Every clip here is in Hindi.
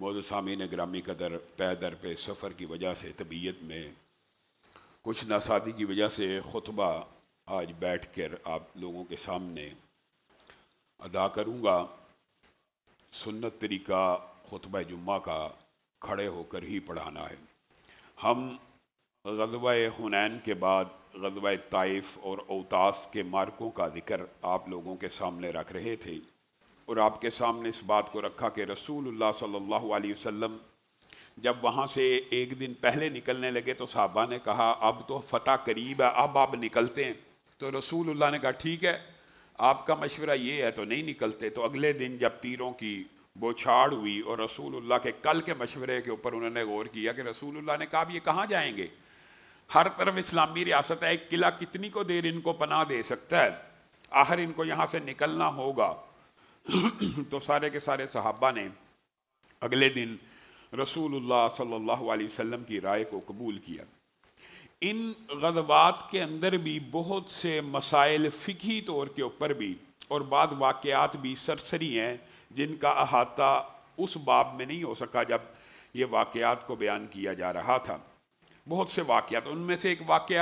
मौजूद ने ग्रामी कदर पैदर पे सफ़र की वजह से तबीयत में कुछ नासादी की वजह से खुतबा आज बैठ कर आप लोगों के सामने अदा करूँगा सुन्नत तरीका खुतब जुम्मा का खड़े होकर ही पढ़ाना है हम गजब हुनैन के बाद गजब ताइफ और अवतास के मार्कों का जिक्र आप लोगों के सामने रख रहे थे और आपके सामने इस बात को रखा कि रसूलुल्लाह सल्लल्लाहु अलैहि वसल्लम जब वहाँ से एक दिन पहले निकलने लगे तो साहबा ने कहा अब तो फ़तेह करीब है अब आप निकलते हैं तो रसूलुल्लाह ने कहा ठीक है आपका मशवरा ये है तो नहीं निकलते तो अगले दिन जब तीरों की बौछाड़ हुई और रसूलुल्लाह के कल के मशवरे के ऊपर उन्होंने गौर किया कि रसूलुल्लाह ने कहा अब ये कहाँ जाएंगे हर तरफ इस्लामी रियासत है एक किला कितनी को देर इनको पना दे सकता है आखिर इनको यहाँ से निकलना होगा तो सारे के सारे सहाबा ने अगले दिन रसूलुल्लाह सल्लल्लाहु अलैहि वसल्लम की राय को कबूल किया इन गजबात के अंदर भी बहुत से मसाइल फ़िकी तौर के ऊपर भी और बाद वाक़ात भी सरसरी हैं जिनका अहाता उस बाब में नहीं हो सका जब ये वाक़ात को बयान किया जा रहा था बहुत से वाक़ात उनमें से एक वाक़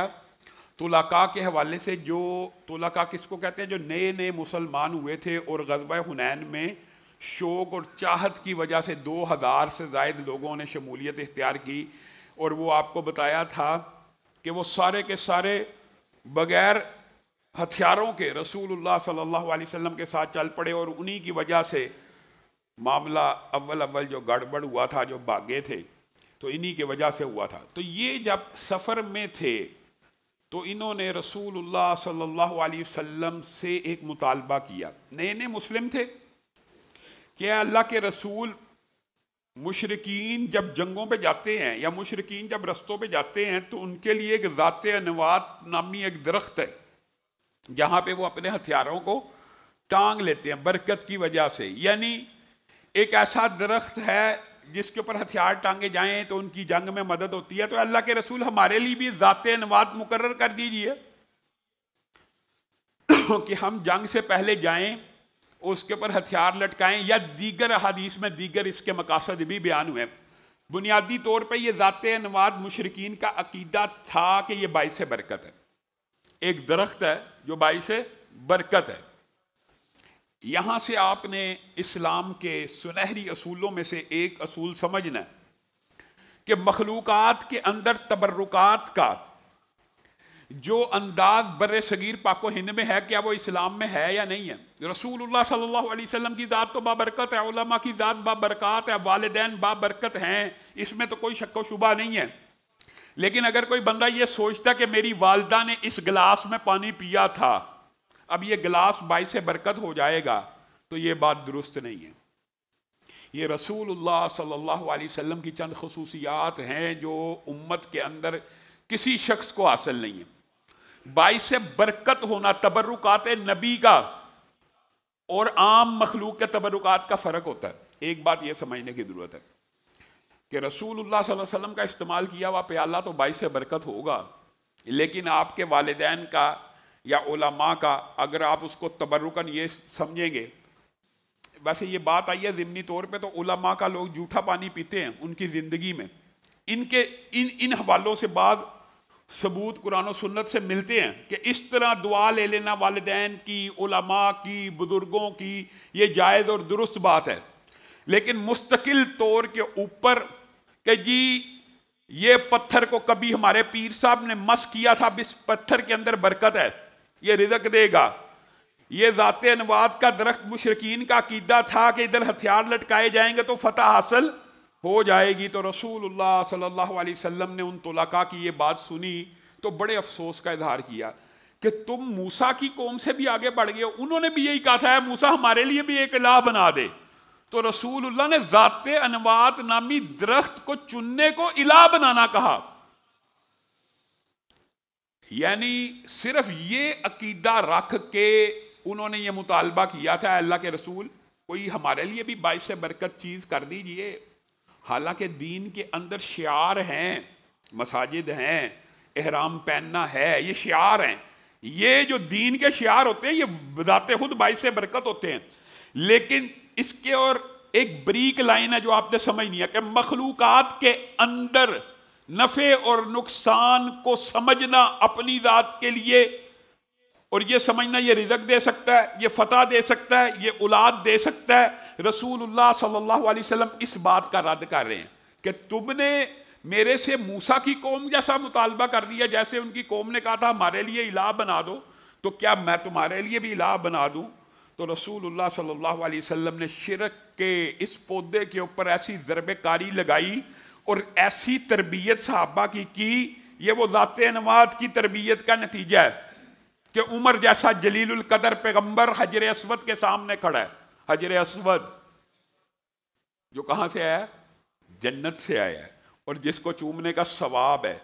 तुलाका के हवाले से जो तुलाका किसको कहते हैं जो नए नए मुसलमान हुए थे और गजब हुनैन में शोक और चाहत की वजह से दो हज़ार से जायद लोगों ने शमूलियत इख्तियार की और वो आपको बताया था कि वो सारे के सारे बग़ैर हथियारों के रसूलुल्लाह सल्लल्लाहु अलैहि वसल्लम के साथ चल पड़े और उन्हीं की वजह से मामला अव्वल अव्वल जो गड़बड़ हुआ था जो भागे थे तो इन्हीं की वजह से हुआ था तो ये जब सफ़र में थे तो इन्होंने रसूलुल्लाह सल्लल्लाहु अलैहि वसल्लम से एक मुतालबा किया नए नए मुस्लिम थे क्या अल्लाह के रसूल मुशरकिन जब जंगों पे जाते हैं या मुशरकिन जब रस्तों पे जाते हैं तो उनके लिए एक ज़ात अनवात नामी एक दरख्त है जहाँ पे वो अपने हथियारों को टांग लेते हैं बरकत की वजह से यानी एक ऐसा दरख्त है जिसके ऊपर हथियार टांगे जाएं तो उनकी जंग में मदद होती है तो अल्लाह के रसूल हमारे लिए भी ज़ात अनुवाद मुकर कर दीजिए कि हम जंग से पहले जाएं उसके ऊपर हथियार लटकाएं या दीगर अदीस में दीगर इसके मकासद भी बयान हुए बुनियादी तौर पर यह ज़ात अनुवाद मुशरकिन का अकीदा था कि यह बाईस बरकत है एक दरख्त है जो बाईस बरकत है यहाँ से आपने इस्लाम के सुनहरी असूलों में से एक असूल समझना कि मखलूक़ के अंदर तबर्रुकात का जो अंदाज बर सगीर पाको हिंद में है क्या वो इस्लाम में है या नहीं है रसूलुल्लाह सल्लल्लाहु अलैहि वसल्लम की ज़ात तो बाबरकत है उलमा की ज़ात बाबरकत है वालदेन बाबरकत हैं इसमें तो कोई शक् शुबा नहीं है लेकिन अगर कोई बंदा ये सोचता कि मेरी वालदा ने इस गिलास में पानी पिया था अब ये गिलास बाई से बरकत हो जाएगा तो ये बात दुरुस्त नहीं है ये रसूलुल्लाह सल्लल्लाहु अलैहि वसल्लम की चंद खसूसियात हैं जो उम्मत के अंदर किसी शख्स को हासिल नहीं है बाई से बरकत होना तबरुकात नबी का और आम मखलूक के तबरुकात का फ़र्क होता है एक बात यह समझने की ज़रूरत है कि रसूलुल्लाह सल्लल्लाहु अलैहि वसल्लम का इस्तेमाल किया हुआ प्याला तो बाई से बरकत होगा लेकिन आपके वालदेन का या ओलामा का अगर आप उसको तबरुकन ये समझेंगे वैसे ये बात आई है ज़िमनी तौर पे तो ओलामा का लोग जूठा पानी पीते हैं उनकी ज़िंदगी में इनके इन इन हवालों से बाद सबूत कुरान सुन्नत से मिलते हैं कि इस तरह दुआ ले लेना वालदेन की ओलामा की बुज़ुर्गों की ये जायज़ और दुरुस्त बात है लेकिन मुस्तकिल तौर के ऊपर कि जी ये पत्थर को कभी हमारे पीर साहब ने मस किया था अब इस पत्थर के अंदर बरकत है ये रिजक देगा ये जाते अनुवाद का दरख्त मुशरकिन का कीदा था कि इधर हथियार लटकाए जाएंगे तो फतह हासिल हो जाएगी तो रसूल सल्लल्लाहु अलैहि वसल्लम ने उन तुलका की ये बात सुनी तो बड़े अफसोस का इजहार किया कि तुम मूसा की कौम से भी आगे बढ़ गए उन्होंने भी यही कहा था मूसा हमारे लिए भी एक ला बना दे तो रसूलुल्लाह ने जाते अनवाद नामी दरख्त को चुनने को इलाह बनाना कहा यानी सिर्फ ये अकीदा रख के उन्होंने ये मुतालबा किया था अल्लाह के रसूल कोई हमारे लिए भी बायस बरकत चीज़ कर दीजिए हालांकि दीन के अंदर शार हैं मसाजिद हैं एहराम पहनना है ये शार हैं ये जो दीन के शार होते हैं ये बताते खुद बायस बरकत होते हैं लेकिन इसके और एक ब्रीक लाइन है जो आपने समझ नहीं है कि मखलूक के अंदर नफ़े और नुकसान को समझना अपनी ज़ात के लिए और ये समझना ये रिजक दे सकता है ये फतेह दे सकता है ये औलाद दे सकता है रसूलुल्लाह सल्लल्लाहु अलैहि वसल्लम इस बात का रद्द कर रहे हैं कि तुमने मेरे से मूसा की कौम जैसा मुतालबा कर दिया जैसे उनकी कौम ने कहा था हमारे लिए इलाह बना दो तो क्या मैं तुम्हारे लिए भी इलाह बना दूँ तो रसूलुल्लाह सल्लल्लाहु अलैहि वसल्लम ने शिरक के इस पौधे के ऊपर ऐसी ज़रबकारी लगाई और ऐसी तरबियत सहाबा की की ये वो ज़ात नवाद की तरबियत का नतीजा है कि उमर जैसा जलील कदर पैगम्बर हजर असवद के सामने खड़ा है हजर असवद जो कहाँ से आया जन्नत से आया है और जिसको चूमने का स्वाब है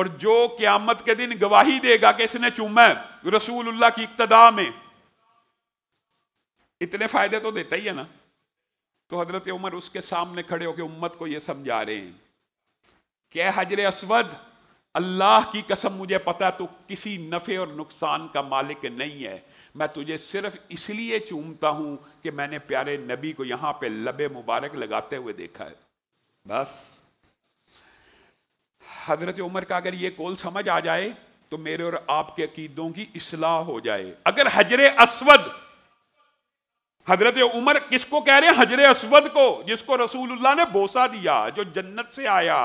और जो क्यामत के दिन गवाही देगा कि इसने चूमा रसूल्लाह की इक्तदा में इतने फायदे तो देता ही है ना तो हजरत उमर उसके सामने खड़े होकर उम्मत को यह समझा रहे हैं क्या हजर असवद अल्लाह की कसम मुझे पता है तो किसी नफ़े और नुकसान का मालिक नहीं है मैं तुझे सिर्फ इसलिए चूमता हूं कि मैंने प्यारे नबी को यहां पे लबे मुबारक लगाते हुए देखा है बस हज़रत उमर का अगर ये कौल समझ आ जाए तो मेरे और आपके अकीदों की इसलाह हो जाए अगर हजर असवद हजरत उमर किसको कह रहे हैं हजर असवद को जिसको रसूलुल्लाह ने बोसा दिया जो जन्नत से आया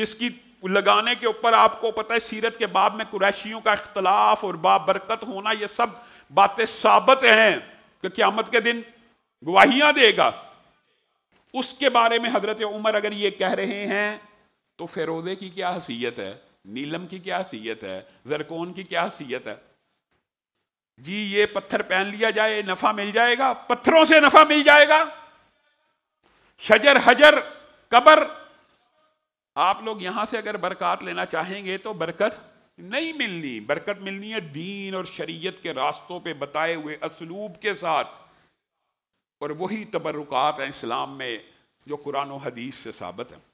जिसकी लगाने के ऊपर आपको पता है सीरत के बाब में कुरैशियों का इख्तलाफ और बाबरकत होना ये सब बातें साबित हैं कि क्यामत के दिन गवाहियां देगा उसके बारे में हजरत उमर अगर ये कह रहे हैं तो फिरोजे की क्या हसीयत है नीलम की क्या हसीयत है जरकोन की क्या हसीयत है जी ये पत्थर पहन लिया जाए नफा मिल जाएगा पत्थरों से नफा मिल जाएगा शजर हजर कबर आप लोग यहां से अगर बरकत लेना चाहेंगे तो बरकत नहीं मिलनी बरकत मिलनी है दीन और शरीयत के रास्तों पे बताए हुए असलूब के साथ और वही तबरुकात हैं इस्लाम में जो कुरान हदीस से साबित हैं